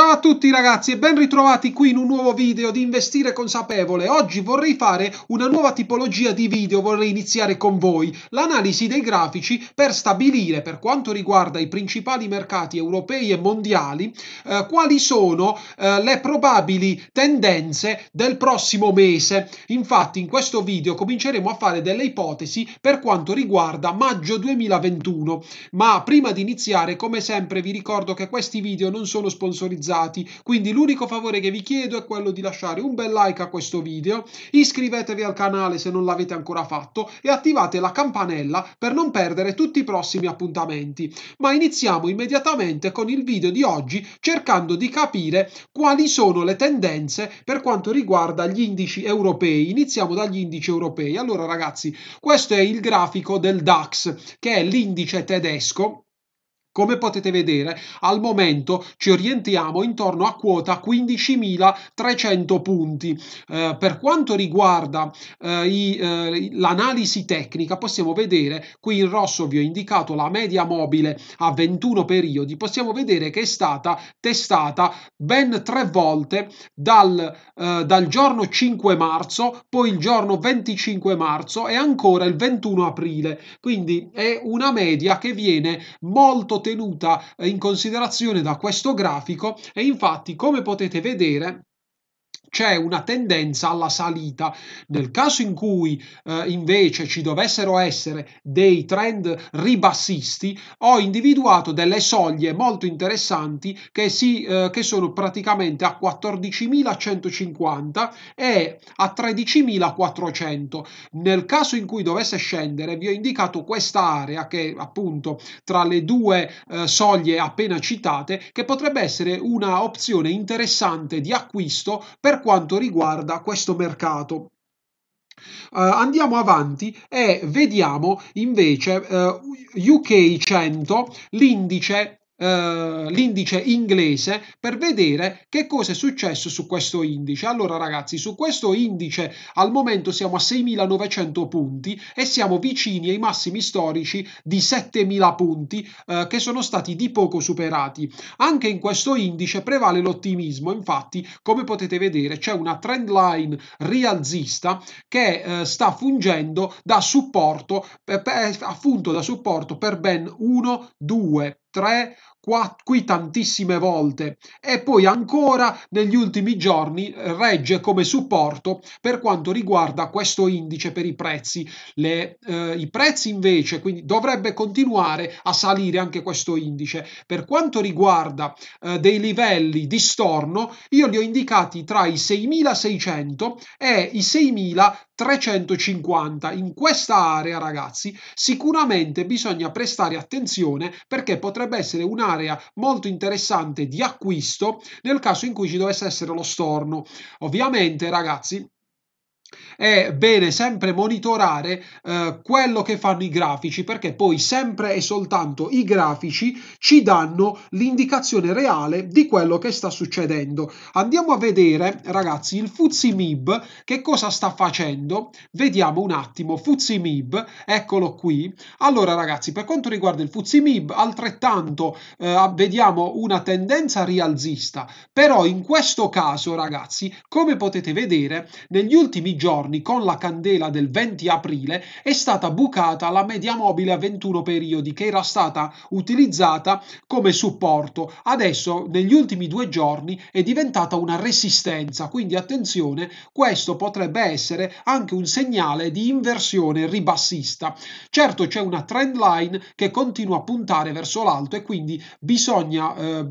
Ciao a tutti ragazzi e ben ritrovati qui in un nuovo video di Investire Consapevole. Oggi vorrei fare una nuova tipologia di video, vorrei iniziare con voi l'analisi dei grafici per stabilire per quanto riguarda i principali mercati europei e mondiali eh, quali sono eh, le probabili tendenze del prossimo mese. Infatti in questo video cominceremo a fare delle ipotesi per quanto riguarda maggio 2021. Ma prima di iniziare come sempre vi ricordo che questi video non sono sponsorizzati monetizzati. Quindi l'unico favore che vi chiedo è quello di lasciare un bel like a questo video, iscrivetevi al canale se non l'avete ancora fatto e attivate la campanella per non perdere tutti i prossimi appuntamenti. Ma iniziamo immediatamente con il video di oggi cercando di capire quali sono le tendenze per quanto riguarda gli indici europei. Iniziamo dagli indici europei. Allora ragazzi, questo è il grafico del DAX, che è l'indice tedesco come potete vedere, al momento ci orientiamo intorno a quota 15.300 punti. Eh, per quanto riguarda eh, eh, l'analisi tecnica, possiamo vedere, qui in rosso vi ho indicato la media mobile a 21 periodi, possiamo vedere che è stata testata ben tre volte dal, eh, dal giorno 5 marzo, poi il giorno 25 marzo e ancora il 21 aprile. Quindi è una media che viene molto tenuta eh, in considerazione da questo grafico e infatti come potete vedere c'è una tendenza alla salita. Nel caso in cui eh, invece ci dovessero essere dei trend ribassisti, ho individuato delle soglie molto interessanti che, si, eh, che sono praticamente a 14.150 e a 13.400. Nel caso in cui dovesse scendere, vi ho indicato questa area che appunto tra le due eh, soglie appena citate, che potrebbe essere una opzione interessante di acquisto per quanto riguarda questo mercato. Uh, andiamo avanti e vediamo invece uh, UK 100, l'indice eh, l'indice inglese per vedere che cosa è successo su questo indice. Allora ragazzi, su questo indice al momento siamo a 6.900 punti e siamo vicini ai massimi storici di 7.000 punti eh, che sono stati di poco superati. Anche in questo indice prevale l'ottimismo, infatti come potete vedere c'è una trend line rialzista che eh, sta fungendo da supporto, per, eh, per, appunto da supporto per ben 1, 2, tre qui tantissime volte e poi ancora negli ultimi giorni regge come supporto per quanto riguarda questo indice per i prezzi. Le, eh, I prezzi invece, quindi dovrebbe continuare a salire anche questo indice. Per quanto riguarda eh, dei livelli di storno, io li ho indicati tra i 6600 e i 6350 in questa area ragazzi sicuramente bisogna prestare attenzione perché potrebbe essere una un'area molto interessante di acquisto nel caso in cui ci dovesse essere lo storno. Ovviamente, ragazzi, è bene sempre monitorare eh, quello che fanno i grafici perché poi sempre e soltanto i grafici ci danno l'indicazione reale di quello che sta succedendo andiamo a vedere ragazzi il FUZIMIB che cosa sta facendo vediamo un attimo FUZIMIB eccolo qui allora ragazzi per quanto riguarda il FUZIMIB altrettanto eh, vediamo una tendenza rialzista però in questo caso ragazzi come potete vedere negli ultimi giorni con la candela del 20 aprile è stata bucata la media mobile a 21 periodi che era stata utilizzata come supporto. Adesso negli ultimi due giorni è diventata una resistenza, quindi attenzione, questo potrebbe essere anche un segnale di inversione ribassista. Certo c'è una trend line che continua a puntare verso l'alto e quindi bisogna eh,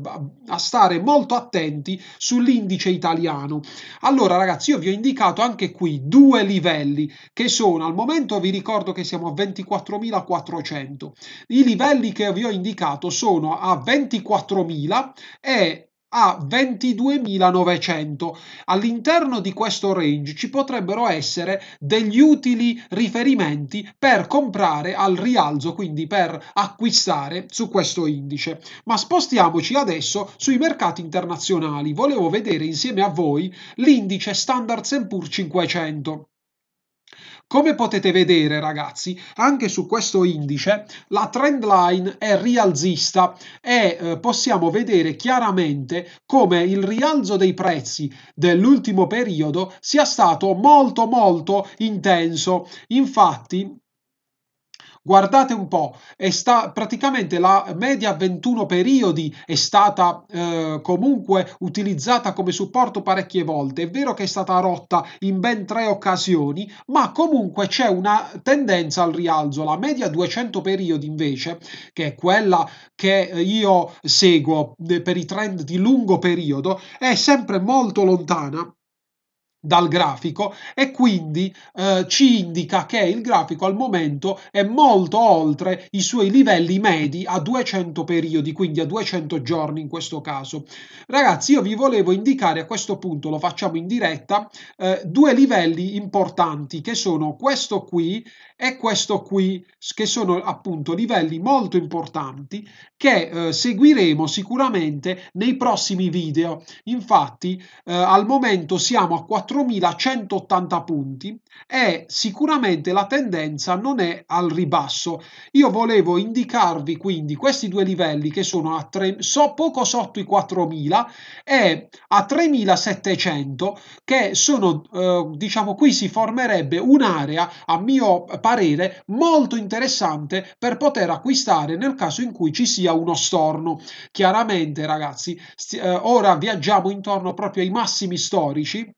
stare molto attenti sull'indice italiano. Allora ragazzi, io vi ho indicato anche qui due livelli che sono al momento vi ricordo che siamo a 24.400 i livelli che vi ho indicato sono a 24.000 e a 22.900. All'interno di questo range ci potrebbero essere degli utili riferimenti per comprare al rialzo, quindi per acquistare su questo indice. Ma spostiamoci adesso sui mercati internazionali. Volevo vedere insieme a voi l'indice Standard Poor's 500. Come potete vedere ragazzi, anche su questo indice la trend line è rialzista e eh, possiamo vedere chiaramente come il rialzo dei prezzi dell'ultimo periodo sia stato molto molto intenso. Infatti guardate un po', è sta, praticamente la media 21 periodi è stata eh, comunque utilizzata come supporto parecchie volte, è vero che è stata rotta in ben tre occasioni, ma comunque c'è una tendenza al rialzo, la media 200 periodi invece, che è quella che io seguo eh, per i trend di lungo periodo, è sempre molto lontana dal grafico e quindi eh, ci indica che il grafico al momento è molto oltre i suoi livelli medi a 200 periodi, quindi a 200 giorni in questo caso. Ragazzi, io vi volevo indicare a questo punto, lo facciamo in diretta, eh, due livelli importanti che sono questo qui e questo qui, che sono appunto livelli molto importanti che eh, seguiremo sicuramente nei prossimi video. Infatti, eh, al momento siamo a 4 4180 punti e sicuramente la tendenza non è al ribasso. Io volevo indicarvi quindi questi due livelli che sono a tre, so, poco sotto i 4000 e a 3700 che sono eh, diciamo qui si formerebbe un'area a mio parere molto interessante per poter acquistare nel caso in cui ci sia uno storno. Chiaramente ragazzi, eh, ora viaggiamo intorno proprio ai massimi storici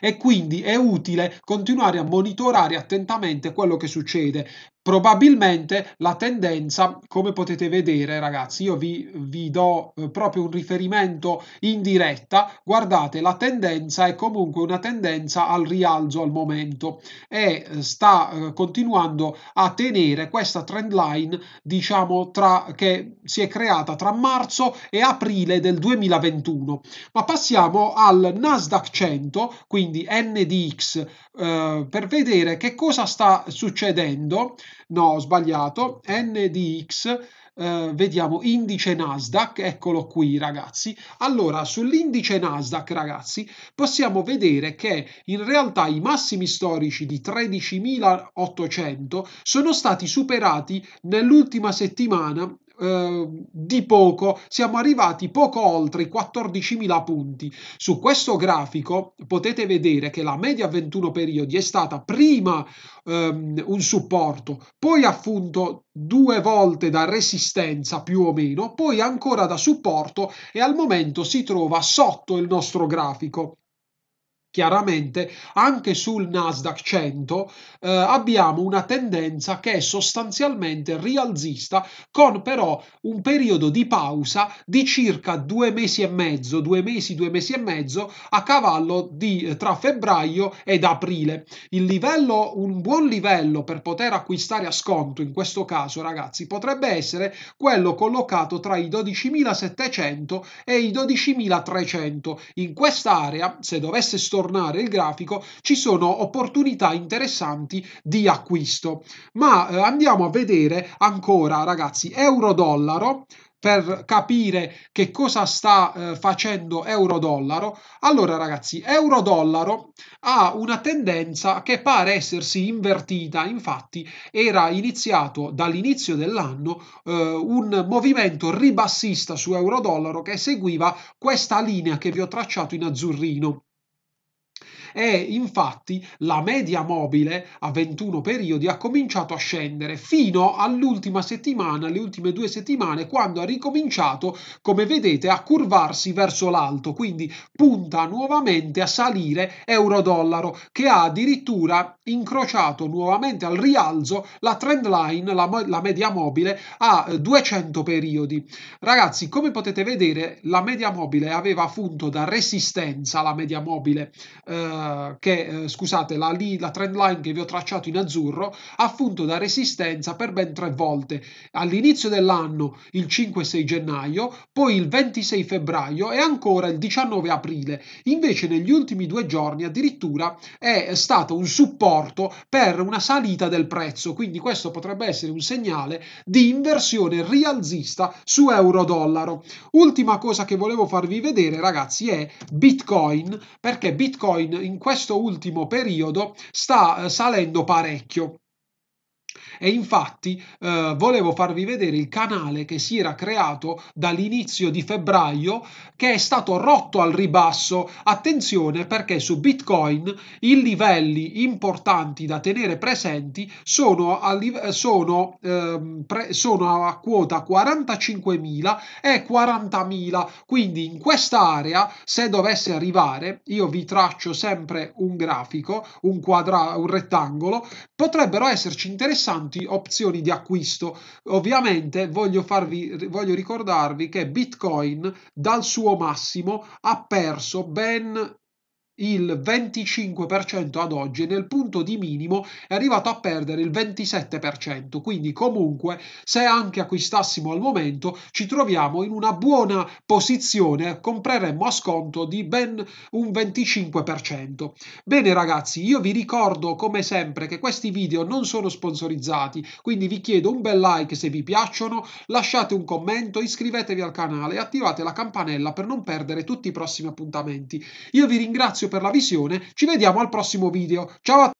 e quindi è utile continuare a monitorare attentamente quello che succede Probabilmente la tendenza, come potete vedere ragazzi, io vi, vi do eh, proprio un riferimento in diretta, guardate la tendenza è comunque una tendenza al rialzo al momento e eh, sta eh, continuando a tenere questa trend line diciamo tra, che si è creata tra marzo e aprile del 2021. Ma passiamo al Nasdaq 100, quindi NDX, per vedere che cosa sta succedendo No, ho sbagliato. NDX, eh, vediamo, indice Nasdaq, eccolo qui ragazzi. Allora, sull'indice Nasdaq ragazzi, possiamo vedere che in realtà i massimi storici di 13.800 sono stati superati nell'ultima settimana Ehm, di poco siamo arrivati poco oltre i 14.000 punti. Su questo grafico potete vedere che la media 21 periodi è stata prima ehm, un supporto, poi appunto due volte da resistenza più o meno, poi ancora da supporto e al momento si trova sotto il nostro grafico chiaramente anche sul Nasdaq 100 eh, abbiamo una tendenza che è sostanzialmente rialzista con però un periodo di pausa di circa due mesi e mezzo, due mesi, due mesi e mezzo a cavallo di, eh, tra febbraio ed aprile. Il livello, un buon livello per poter acquistare a sconto in questo caso ragazzi potrebbe essere quello collocato tra i 12.700 e i 12.300. In quest'area se dovesse stornare aggiornare il grafico, ci sono opportunità interessanti di acquisto. Ma eh, andiamo a vedere ancora, ragazzi, euro-dollaro per capire che cosa sta eh, facendo euro-dollaro. Allora ragazzi, euro-dollaro ha una tendenza che pare essersi invertita, infatti era iniziato dall'inizio dell'anno eh, un movimento ribassista su euro-dollaro che seguiva questa linea che vi ho tracciato in azzurrino e infatti la media mobile a 21 periodi ha cominciato a scendere fino all'ultima settimana, le ultime due settimane, quando ha ricominciato, come vedete, a curvarsi verso l'alto, quindi punta nuovamente a salire euro-dollaro, che ha addirittura incrociato nuovamente al rialzo la trend line, la, la media mobile, a 200 eh, periodi. Ragazzi, come potete vedere, la media mobile aveva appunto da resistenza, la media mobile eh, eh, che, eh, scusate, la, lì, la trend line che vi ho tracciato in azzurro ha punto da resistenza per ben tre volte, all'inizio dell'anno il 5-6 gennaio, poi il 26 febbraio e ancora il 19 aprile. Invece negli ultimi due giorni addirittura è stato un supporto per una salita del prezzo, quindi questo potrebbe essere un segnale di inversione rialzista su euro-dollaro. Ultima cosa che volevo farvi vedere ragazzi è Bitcoin, perché Bitcoin in in questo ultimo periodo sta eh, salendo parecchio. E infatti eh, volevo farvi vedere il canale che si era creato dall'inizio di febbraio, che è stato rotto al ribasso. Attenzione perché su Bitcoin i livelli importanti da tenere presenti sono a, sono, eh, pre, sono a quota 45.000 e 40.000. Quindi in questa area se dovesse arrivare, io vi traccio sempre un grafico, un, quadra- un rettangolo, potrebbero esserci interessanti importanti opzioni di acquisto. Ovviamente voglio, farvi, voglio ricordarvi che Bitcoin dal suo massimo ha perso ben il 25% ad oggi e nel punto di minimo è arrivato a perdere il 27%, quindi comunque se anche acquistassimo al momento ci troviamo in una buona posizione, compreremmo a sconto di ben un 25%. Bene ragazzi, io vi ricordo come sempre che questi video non sono sponsorizzati, quindi vi chiedo un bel like se vi piacciono, lasciate un commento, iscrivetevi al canale e attivate la campanella per non perdere tutti i prossimi appuntamenti. Io vi ringrazio spazio per la visione. Ci vediamo al prossimo video. Ciao a tutti!